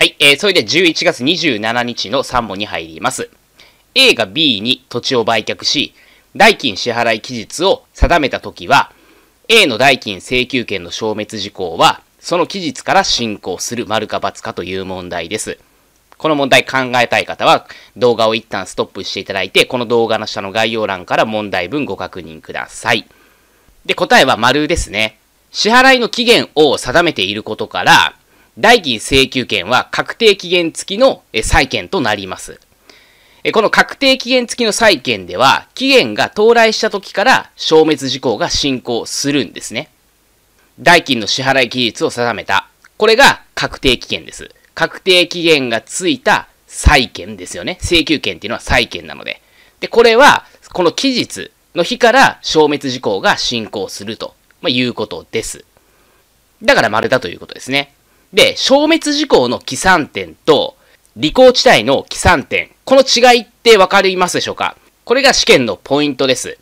はい、えー、それで11月27日の3問に入ります。A が B に土地を売却し、代金支払い期日を定めたときは、A の代金請求権の消滅事項は、その期日から進行する丸か×かという問題です。この問題考えたい方は、動画を一旦ストップしていただいて、この動画の下の概要欄から問題文ご確認ください。で、答えは丸ですね。支払いの期限を定めていることから、代金請求権は確定期限付きの債権となります。この確定期限付きの債権では、期限が到来した時から消滅事項が進行するんですね。代金の支払い期日を定めた。これが確定期限です。確定期限が付いた債権ですよね。請求権っていうのは債権なので。で、これは、この期日の日から消滅事項が進行すると、まいうことです。だから丸だということですね。で、消滅事項の起算点と、理工地帯の起算点。この違いってわかりますでしょうかこれが試験のポイントです。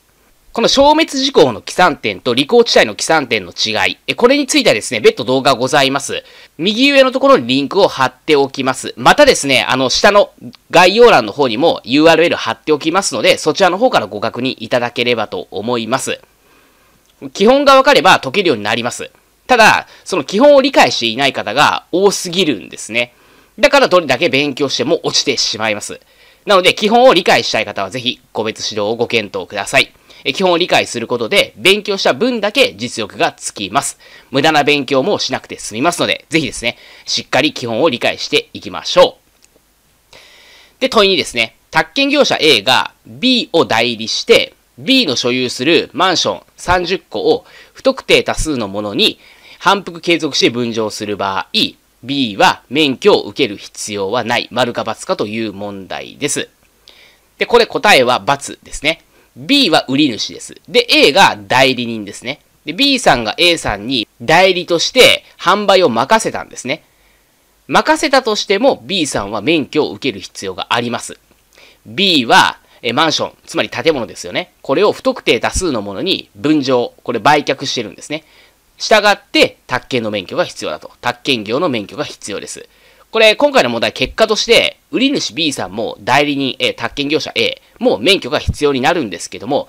この消滅事項の起算点と理工地帯の起算点の違い、えこれについてはですね、別途動画ございます。右上のところにリンクを貼っておきます。またですね、あの、下の概要欄の方にも URL 貼っておきますので、そちらの方からご確認いただければと思います。基本がわかれば解けるようになります。ただ、その基本を理解していない方が多すぎるんですね。だからどれだけ勉強しても落ちてしまいます。なので、基本を理解したい方はぜひ、個別指導をご検討ください。基本を理解することで、勉強した分だけ実力がつきます。無駄な勉強もしなくて済みますので、ぜひですね、しっかり基本を理解していきましょう。で、問いにですね、宅建業者 A が B を代理して、B の所有するマンション30個を不特定多数のものに反復継続して分譲する場合、B は免許を受ける必要はない。丸か×かという問題です。で、これ答えは×ですね。B は売り主です。で、A が代理人ですね。で、B さんが A さんに代理として販売を任せたんですね。任せたとしても B さんは免許を受ける必要があります。B はえマンション、つまり建物ですよね。これを不特定多数のものに分譲、これ売却してるんですね。したがって、宅建の免許が必要だと。宅建業の免許が必要です。これ、今回の問題、結果として、売り主 B さんも代理人 A、宅建業者 A も免許が必要になるんですけども、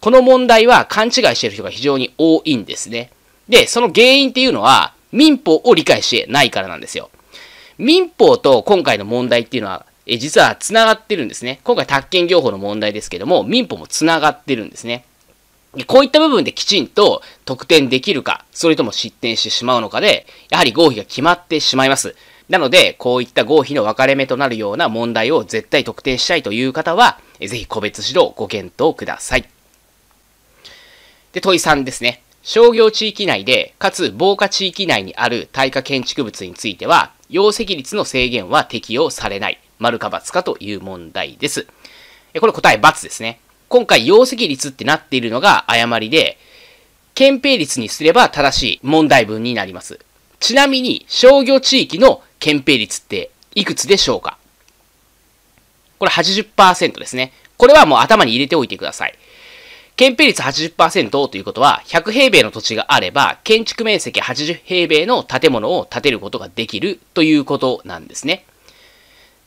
この問題は勘違いしている人が非常に多いんですね。で、その原因っていうのは、民法を理解してないからなんですよ。民法と今回の問題っていうのは、え実は繋がってるんですね。今回、宅建業法の問題ですけども、民法も繋がってるんですね。こういった部分できちんと得点できるか、それとも失点してしまうのかで、やはり合否が決まってしまいます。なので、こういった合否の分かれ目となるような問題を絶対特定したいという方は、ぜひ個別指導ご検討ください。で、問い3ですね。商業地域内で、かつ防火地域内にある耐火建築物については、容積率の制限は適用されない。丸か×かという問題です。これ答え×ですね。今回容積率ってなっているのが誤りで、憲兵率にすれば正しい問題文になります。ちなみに商業地域の憲兵率っていくつでしょうかこれ80%ですね。これはもう頭に入れておいてください。建兵率80%ということは、100平米の土地があれば、建築面積80平米の建物を建てることができるということなんですね。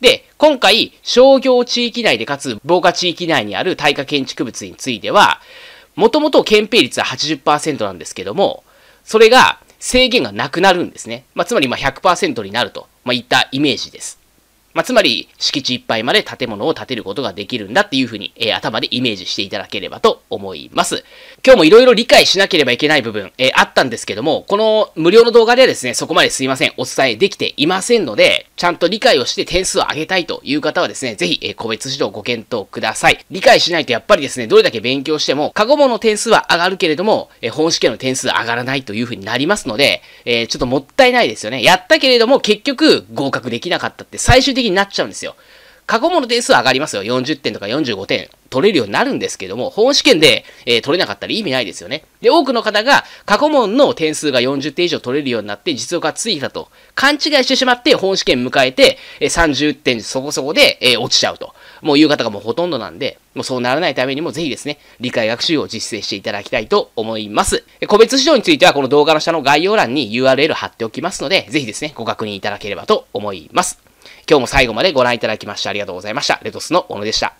で、今回、商業地域内でかつ、防火地域内にある耐火建築物については、もともと憲兵率は80%なんですけども、それが制限がなくなるんですね。まあ、つまりま100%になると、まあ、いったイメージです。まあ、つまり敷地いっぱいまで建物を建てることができるんだっていうふうに、えー、頭でイメージしていただければと思います。今日もいろいろ理解しなければいけない部分、えー、あったんですけども、この無料の動画ではですね、そこまですいません、お伝えできていませんので、ちゃんと理解をして点数を上げたいという方はですね、ぜひ、えー、個別指導ご検討ください。理解しないとやっぱりですね、どれだけ勉強しても、過去問の点数は上がるけれども、え本試験の点数は上がらないというふうになりますので、えちょっともったいないですよね。やったけれども、結局合格できなかったって最終的的になっちゃうんですよ。過去問の点数は上がりますよ。40点とか45点取れるようになるんですけども、本試験で、えー、取れなかったら意味ないですよね。で、多くの方が過去問の点数が40点以上取れるようになって実用化ついたと勘違いしてしまって本試験迎えて、えー、30点そこそこで、えー、落ちちゃうと。もういう方がもうほとんどなんで、もうそうならないためにもぜひですね、理解学習を実践していただきたいと思います。個別指導についてはこの動画の下の概要欄に URL 貼っておきますので、ぜひですね、ご確認いただければと思います。今日も最後までご覧いただきましてありがとうございました。レトスの小野でした。